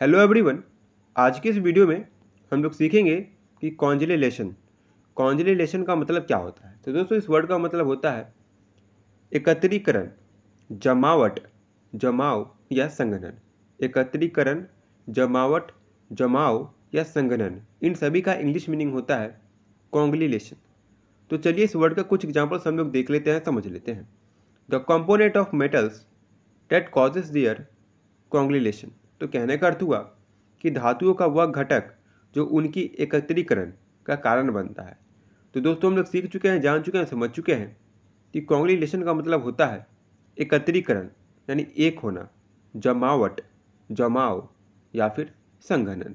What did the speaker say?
hello everyone आज के इस वीडियो में हम लोग सीखेंगे कि कॉन्जिलेशन कॉन्जिलेशन का मतलब क्या होता है तो दोस्तों इस वर्ड का मतलब होता है एकत्रीकरण जमावट जमाव या संगठन एकत्रीकरण जमावट जमाव या संगठन इन सभी का इंग्लिश मीनिंग होता है कॉन्ग्रीलेशन तो चलिए इस वर्ड का कुछ एग्जाम्पल्स हम लोग देख लेते हैं समझ लेते हैं the component of metals that causes their congregation तो कहने का अर्थ हुआ कि धातुओं का वह घटक जो उनकी एकत्रीकरण का कारण बनता है तो दोस्तों हम लोग सीख चुके हैं जान चुके हैं समझ चुके हैं कि कॉन्ग्रीलेशन का मतलब होता है एकत्रीकरण यानी एक होना जमावट जमाव या फिर संघनन